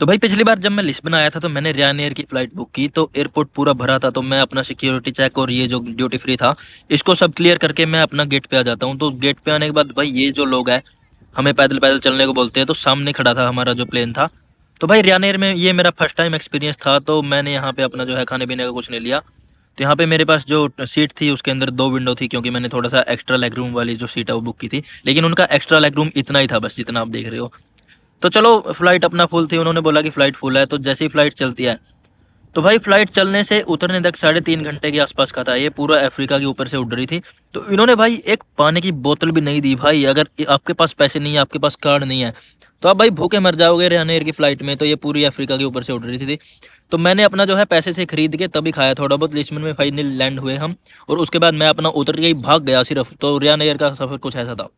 तो भाई पिछली बार जब मैं लिस्बन आया था तो मैंने रियान एयर की फ्लाइट बुक की तो एयरपोर्ट पूरा भरा था तो मैं अपना सिक्योरिटी चेक और ये जो ड्यूटी फ्री था इसको सब क्लियर करके मैं अपना गेट पे आ जाता हूँ तो गेट पे आने के बाद भाई ये जो लोग हैं हमें पैदल पैदल चलने को बोलते हैं तो सामने खड़ा था हमारा जो प्लेन था तो भाई रियान एयर में ये मेरा फर्स्ट टाइम एक्सपीरियंस था तो मैंने यहाँ पे अपना जो है खाने पीने का कुछ नहीं लिया तो यहाँ पे मेरे पास जो सीट थी उसके अंदर दो विंडो थी क्योंकि मैंने थोड़ा सा एक्स्ट्रा लेग रूम वाली जो सीट है वो बुक की थी लेकिन उनका एक्स्ट्रा लेग रूम इतना ही था बस जितना आप देख रहे हो तो चलो फ़्लाइट अपना फुल थी उन्होंने बोला कि फ़्लाइट फुल है तो जैसे ही फ़्लाइट चलती है तो भाई फ़्लाइट चलने से उतरने तक साढ़े तीन घंटे के आसपास का था ये पूरा अफ्रीका के ऊपर से उड़ रही थी तो इन्होंने भाई एक पानी की बोतल भी नहीं दी भाई अगर आपके पास पैसे नहीं है आपके पास कार्ड नहीं है तो आप भाई भूखे मर जाओगे रेहान एयर की फ़्लाइट में तो ये पूरी अफ्रीका के ऊपर से उड़ रही थी तो मैंने अपना जो है पैसे से खरीद के तभी खाया थोड़ा बहुत लिस्बन में फाइनल लैंड हुए हम और उसके बाद मैं अपना उतर के ही भाग गया सिर्फ तो रेहान एयर का सफ़र कुछ ऐसा था